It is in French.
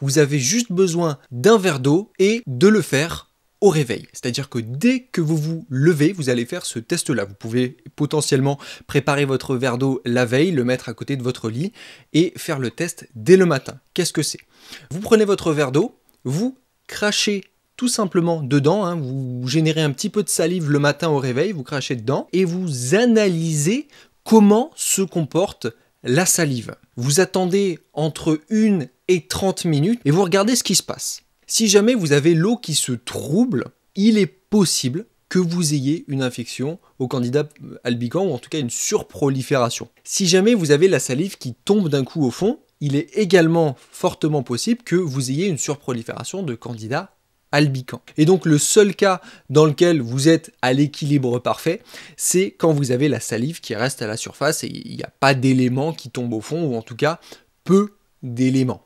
Vous avez juste besoin d'un verre d'eau et de le faire au réveil. C'est-à-dire que dès que vous vous levez, vous allez faire ce test-là. Vous pouvez potentiellement préparer votre verre d'eau la veille, le mettre à côté de votre lit et faire le test dès le matin. Qu'est-ce que c'est Vous prenez votre verre d'eau, vous crachez tout simplement dedans, hein. vous générez un petit peu de salive le matin au réveil, vous crachez dedans et vous analysez comment se comporte la salive. Vous attendez entre 1 et 30 minutes et vous regardez ce qui se passe. Si jamais vous avez l'eau qui se trouble, il est possible que vous ayez une infection au candidat albicans ou en tout cas une surprolifération. Si jamais vous avez la salive qui tombe d'un coup au fond, il est également fortement possible que vous ayez une surprolifération de candidats Albican. Et donc le seul cas dans lequel vous êtes à l'équilibre parfait, c'est quand vous avez la salive qui reste à la surface et il n'y a pas d'éléments qui tombent au fond, ou en tout cas peu d'éléments.